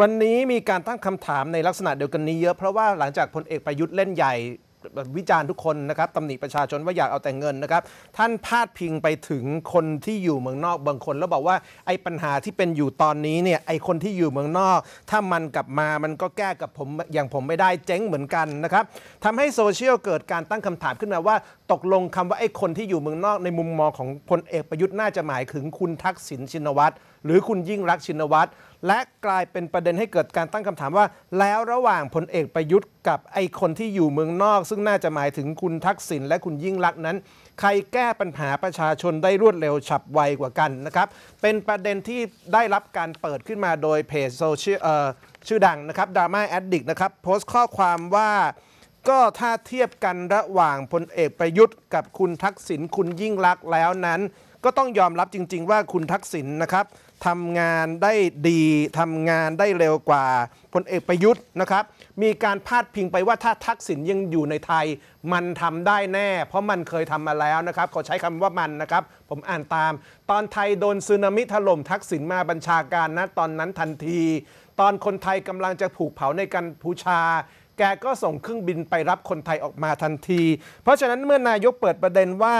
วันนี้มีการตั้งคำถามในลักษณะเดียวกันนี้เยอะ เพราะว่าหลังจากพลเอกประยุทธ์เล่นใหญ่วิจารณ์ทุกคนนะครับตำหนิประชาชนว่าอยากเอาแต่เงินนะครับ ท่านพาดพิงไปถึงคนที่อยู่เมืองนอกบางคน แล้วบอกว่าไอ้ปัญหาที่เป็นอยู่ตอนนี้ เนี่ย ไอ้คนที่อยู่เมืองนอก ถ้ามันกลับมามันก็แก้กับผมอย่างผมไม่ได้เจ๊งเหมือนกันนะครับทำให้โซเชียลเกิดการตั้งคำถามขึ้นมาว่า ตกลงคำว่าไอ้คนที่อยู่เมืองนอกในมุมมองของพลเอกประยุทธ์น่าจะหมายถึงคุณทักษิณชินวัตรหรือคุณยิ่งรักชินวัตรและกลายเป็นประเด็นให้เกิดการตั้งคำถามว่า แล้วระหว่างพลเอกประยุทธ์ กับไอคนที่อยู่เมืองนอก ซึ่งน่าจะหมายถึงคุณทักษิณและคุณยิ่งรักนั้น ใครแก้ปัญหาประชาชนได้รวดเร็วฉับไวกว่ากันนะครับ เป็นประเด็นที่ได้รับการเปิดขึ้นมาโดยเพจโซเชียลชื่อดังนะครับดราม่าแอดดิกนะครับโพสต์ข้อความว่า ก็ถ้าเทียบกันระหว่างพลเอกประยุทธ์กับคุณทักษิณคุณยิ่งรักแล้วนั้น ก็ต้องยอมรับจริง ๆ ว่าคุณทักษิณนะครับทำงานได้ดี ทำงานได้เร็วกว่าพลเอกประยุทธ์นะครับ มีการพาดพิงไปว่าถ้าทักษิณยังอยู่ในไทยมันทำได้แน่ เพราะมันเคยทำมาแล้วนะครับขอใช้คำว่ามันนะครับ ผมอ่านตาม ตอนไทยโดนซึนามิถล่มทักษิณมาบัญชาการนะตอนนั้นทันที ตอนคนไทยกำลังจะผูกเผาในกัรพูชา แกก็ส่งเครื่องบินไปรับคนไทยออกมาทันที เพราะฉะนั้นเมื่อนายกเปิดประเด็นว่า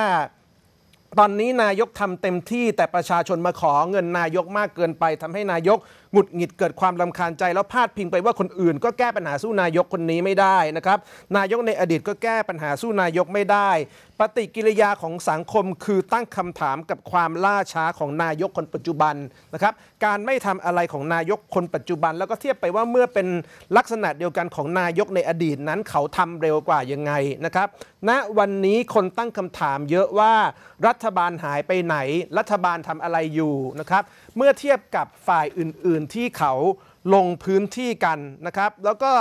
ตอนนี้นายกทำเต็มที่แต่ประชาชนมาขอเงินนายกมากเกินไปทำให้นายกหงุดหงิดเกิดความลาคาญใจแล้วพาดพิงไปว่าคนอื่นก็แก้ปัญหาสู้นายกคนนี้ไม่ได้นะครับนายกในอดีตก็แก้ปัญหาสู้นายกไม่ได้ ปฏิกิริยาของสังคมคือตั้งคำถามกับความล่าช้าของนายกคนปัจจุบันนะครับการไม่ทำอะไรของนายกคนปัจจุบัน แล้วก็เทียบไปว่าเมื่อเป็นลักษณะเดียวกันของนายกในอดีตนั้นเขาทำเร็วกว่ายังไงนะครับณนะวันนี้คนตั้งคำถามเยอะว่ารัฐบาลหายไปไหนรัฐบาลทำอะไรอยู่นะครับ เมื่อเทียบกับฝ่ายอื่น ๆ ที่เขาลงพื้นที่กันนะครับ แล้วก็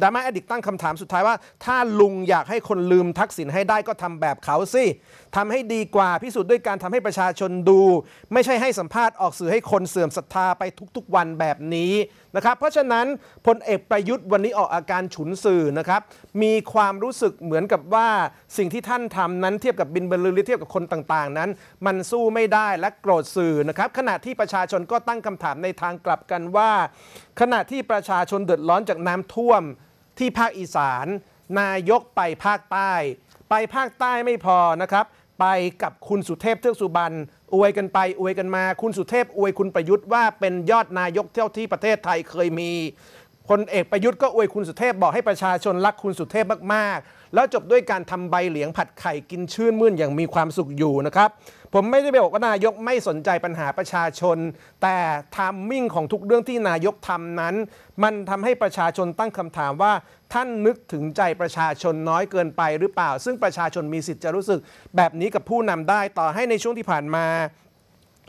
ดามาแอดดิกตั้งคำถามสุดท้ายว่า ถ้าลุงอยากให้คนลืมทักษิณให้ได้ก็ทำแบบเขาสิ ทำให้ดีกว่าพิสูจน์ด้วยการทำให้ประชาชนดู ไม่ใช่ให้สัมภาษณ์ออกสื่อให้คนเสื่อมศรัทธาไปทุกๆวันแบบนี้นะครับเพราะฉะนั้นพลเอกประยุทธ์วันนี้ออกอาการฉุนสื่อนะครับมีความรู้สึกเหมือนกับว่าสิ่งที่ท่านทำนั้นเทียบกับบินบรรลือหรือเทียบกับคนต่างๆนั้น มันสู้ไม่ได้และโกรธสื่อนะครับขณะที่ประชาชนก็ตั้งคำถามในทางกลับกันว่า ขณะที่ประชาชนเดือดร้อนจากน้ำท่วมที่ภาคอีสานนายกไปภาคใต้ ไปภาคใต้ไม่พอนะครับ ไปกับคุณสุเทพเทือกสุบรรณอวยกันไปอวยกันมา คุณสุเทพอวยคุณประยุทธ์ว่าเป็นยอดนายกเที่ยวที่ประเทศไทยเคยมีคนเอกประยุทธ์ก็อวยคุณสุเทพบอกให้ประชาชนรักคุณสุเทพมากๆแล้วจบด้วยการทำใบเหลียงผัดไข่กินชื่นมื่นอย่างมีความสุขอยู่นะครับ ผมไม่ได้ไปบอกว่านายกไม่สนใจปัญหาประชาชน แต่ทามมิ่งของทุกเรื่องที่นายกทำนั้น มันทำให้ประชาชนตั้งคำถามว่า ท่านนึกถึงใจประชาชนน้อยเกินไปหรือเปล่า ซึ่งประชาชนมีสิทธิ์จะรู้สึกแบบนี้กับผู้นำได้ต่อให้ในช่วงที่ผ่านมา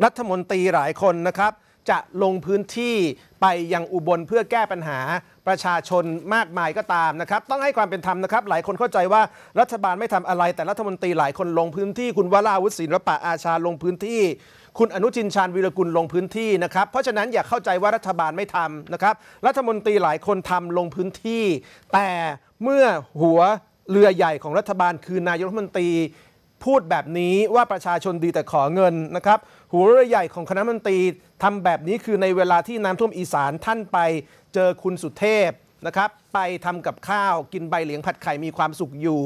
รัฐมนตรีหลายคนนะครับ จะลงพื้นที่ไปยังอุบลเพื่อแก้ปัญหาประชาชนมากมายก็ตามนะครับต้องให้ความเป็นธรรมนะครับ หลายคนเข้าใจว่ารัฐบาลไม่ทำอะไร แต่รัฐมนตรีหลายคนลงพื้นที่ คุณวราวุฒิศิลปะอาชาลงพื้นที่ คุณอนุชินชาญวีรกุลลงพื้นที่นะครับเพราะฉะนั้นอย่าเข้าใจว่ารัฐบาลไม่ทำนะครับ รัฐมนตรีหลายคนทำลงพื้นที่ แต่เมื่อหัวเรือใหญ่ของรัฐบาลคือนายกรัฐมนตรีพูดแบบนี้ว่าประชาชนดีแต่ขอเงินนะครับหัวเรือใหญ่ของคณะมนตรีทำแบบนี้คือในเวลาที่น้ำท่วมอีสานท่านไปเจอคุณสุเทพนะครับไปทำกับข้าวกินใบเหลียงผัดไข่มีความสุขอยู่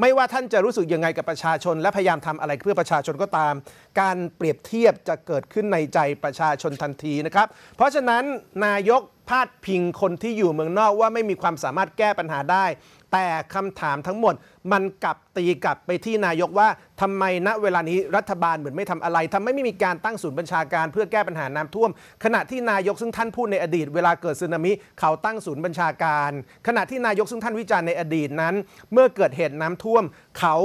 ไม่ว่าท่านจะรู้สึกยังไงกับประชาชนและพยายามทำอะไรเพื่อประชาชนก็ตาม การเปรียบเทียบจะเกิดขึ้นในใจประชาชนทันทีนะครับเพราะฉะนั้นนายกพาดพิงคนที่อยู่เมืองนอกว่าไม่มีความสามารถแก้ปัญหาได้ แต่คำถามทั้งหมด มัน กลับ ตี กลับไปที่นายกว่าทำไมณ เวลานี้รัฐบาลเหมือนไม่ทำอะไรทำไมไม่มีการตั้งศูนย์บัญชาการเพื่อแก้ปัญหาน้ำท่วม ขณะที่นายกซึ่งท่านพูดในอดีตเวลาเกิดสึนามิ เขาตั้งศูนย์บัญชาการ ขณะที่นายกซึ่งท่านวิจารณ์ในอดีตนั้น เมื่อเกิดเหตุน้ำท่วม เขา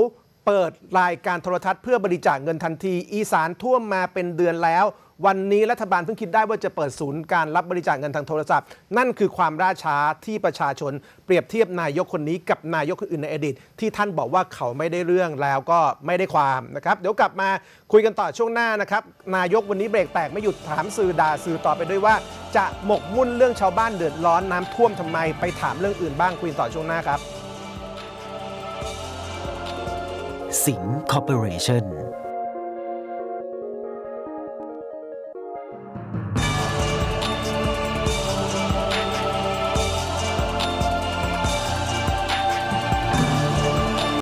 เปิดรายการโทรทัศน์เพื่อบริจาคเงินทันที อีสานท่วมมาเป็นเดือนแล้ว วันนี้รัฐบาลเพิ่งคิดได้ว่าจะเปิดศูนย์การรับบริจาคเงินทางโทรศัพท์ นั่นคือความร่าช้าที่ประชาชนเปรียบเทียบนายกคนนี้กับนายกคนอื่นในอดีตที่ท่านบอกว่าเขาไม่ได้เรื่องแล้วก็ไม่ได้ความนะครับ เดี๋ยวกลับมาคุยกันต่อช่วงหน้านะครับนายกวันนี้เบรกแตกไม่หยุดถามสื่อด่าสื่อต่อไปด้วยว่าจะหมกมุ่นเรื่องชาวบ้านเดือดร้อนน้ำท่วมทำไมไปถามเรื่องอื่นบ้างคุยต่อช่วงหน้าครับสิงห์คอร์ปอเรชั่น